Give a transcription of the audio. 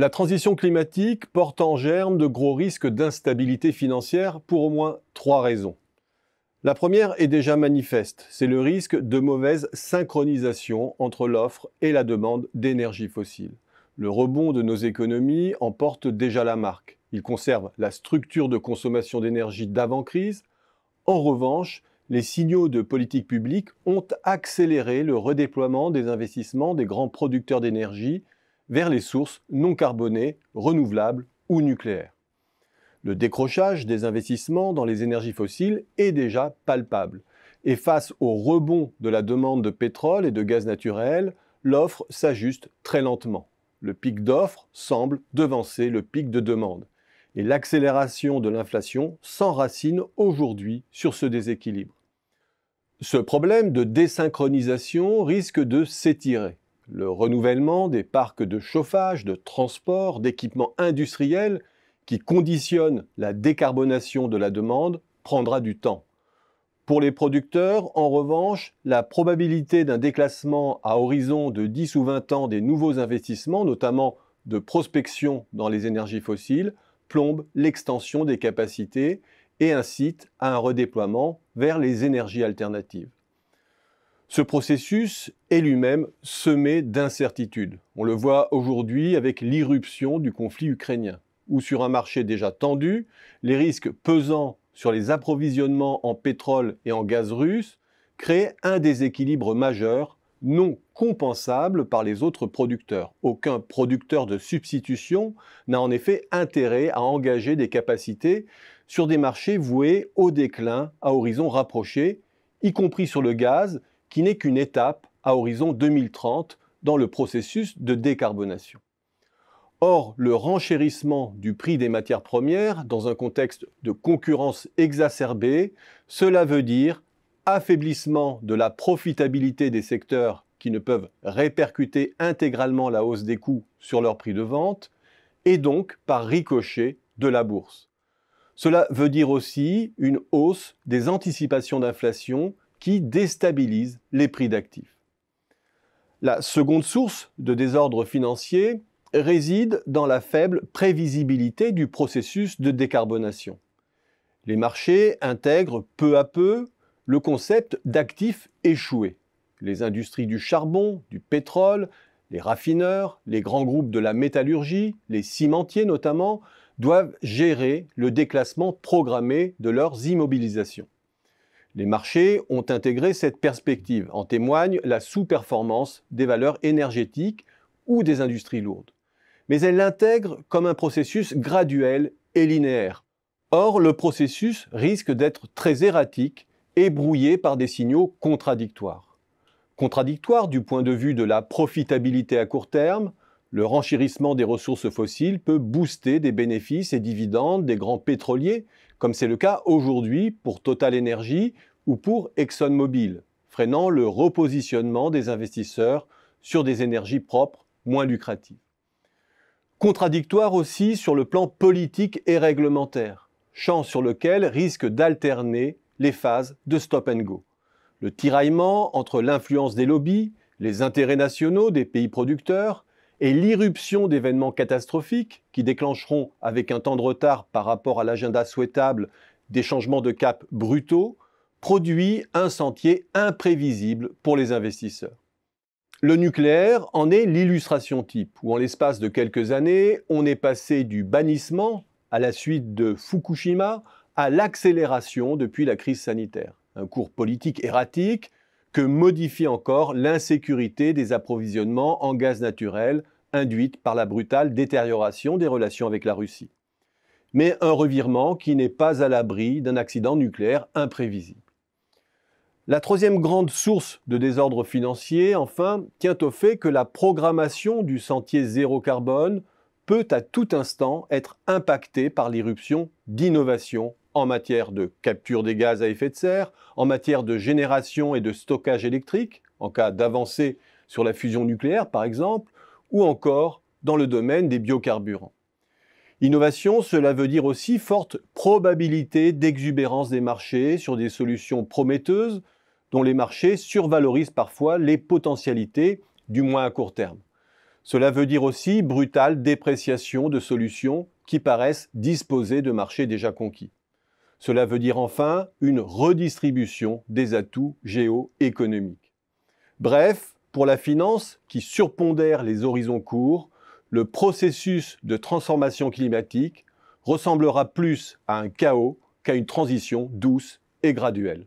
La transition climatique porte en germe de gros risques d'instabilité financière pour au moins trois raisons. La première est déjà manifeste, c'est le risque de mauvaise synchronisation entre l'offre et la demande d'énergie fossile. Le rebond de nos économies en porte déjà la marque. Il conserve la structure de consommation d'énergie d'avant-crise. En revanche, les signaux de politique publique ont accéléré le redéploiement des investissements des grands producteurs d'énergie vers les sources non carbonées, renouvelables ou nucléaires. Le décrochage des investissements dans les énergies fossiles est déjà palpable, et face au rebond de la demande de pétrole et de gaz naturel, l'offre s'ajuste très lentement. Le pic d'offre semble devancer le pic de demande, et l'accélération de l'inflation s'enracine aujourd'hui sur ce déséquilibre. Ce problème de désynchronisation risque de s'étirer le renouvellement des parcs de chauffage, de transport, d'équipements industriels qui conditionnent la décarbonation de la demande prendra du temps. Pour les producteurs, en revanche, la probabilité d'un déclassement à horizon de 10 ou 20 ans des nouveaux investissements, notamment de prospection dans les énergies fossiles, plombe l'extension des capacités et incite à un redéploiement vers les énergies alternatives. Ce processus est lui-même semé d'incertitudes. On le voit aujourd'hui avec l'irruption du conflit ukrainien, où sur un marché déjà tendu, les risques pesant sur les approvisionnements en pétrole et en gaz russe créent un déséquilibre majeur non compensable par les autres producteurs. Aucun producteur de substitution n'a en effet intérêt à engager des capacités sur des marchés voués au déclin à horizon rapproché, y compris sur le gaz, qui n'est qu'une étape à horizon 2030 dans le processus de décarbonation. Or, le renchérissement du prix des matières premières dans un contexte de concurrence exacerbée, cela veut dire affaiblissement de la profitabilité des secteurs qui ne peuvent répercuter intégralement la hausse des coûts sur leur prix de vente, et donc par ricochet de la bourse. Cela veut dire aussi une hausse des anticipations d'inflation qui déstabilise les prix d'actifs. La seconde source de désordre financier réside dans la faible prévisibilité du processus de décarbonation. Les marchés intègrent peu à peu le concept d'actifs échoués. Les industries du charbon, du pétrole, les raffineurs, les grands groupes de la métallurgie, les cimentiers notamment, doivent gérer le déclassement programmé de leurs immobilisations. Les marchés ont intégré cette perspective. En témoigne la sous-performance des valeurs énergétiques ou des industries lourdes. Mais elle l'intègre comme un processus graduel et linéaire. Or, le processus risque d'être très erratique et brouillé par des signaux contradictoires. Contradictoires du point de vue de la profitabilité à court terme, le renchérissement des ressources fossiles peut booster des bénéfices et dividendes des grands pétroliers comme c'est le cas aujourd'hui pour Total Energy ou pour ExxonMobil, freinant le repositionnement des investisseurs sur des énergies propres moins lucratives. Contradictoire aussi sur le plan politique et réglementaire, champ sur lequel risque d'alterner les phases de stop and go. Le tiraillement entre l'influence des lobbies, les intérêts nationaux des pays producteurs et l'irruption d'événements catastrophiques qui déclencheront avec un temps de retard par rapport à l'agenda souhaitable des changements de cap brutaux produit un sentier imprévisible pour les investisseurs. Le nucléaire en est l'illustration type, où en l'espace de quelques années, on est passé du bannissement à la suite de Fukushima à l'accélération depuis la crise sanitaire. Un cours politique erratique que modifie encore l'insécurité des approvisionnements en gaz naturel induite par la brutale détérioration des relations avec la Russie. Mais un revirement qui n'est pas à l'abri d'un accident nucléaire imprévisible. La troisième grande source de désordre financier, enfin, tient au fait que la programmation du sentier zéro carbone peut à tout instant être impactée par l'irruption d'innovations en matière de capture des gaz à effet de serre, en matière de génération et de stockage électrique, en cas d'avancée sur la fusion nucléaire par exemple, ou encore dans le domaine des biocarburants. Innovation, cela veut dire aussi forte probabilité d'exubérance des marchés sur des solutions prometteuses dont les marchés survalorisent parfois les potentialités, du moins à court terme. Cela veut dire aussi brutale dépréciation de solutions qui paraissent disposer de marchés déjà conquis. Cela veut dire enfin une redistribution des atouts géoéconomiques. Bref, pour la finance, qui surpondère les horizons courts, le processus de transformation climatique ressemblera plus à un chaos qu'à une transition douce et graduelle.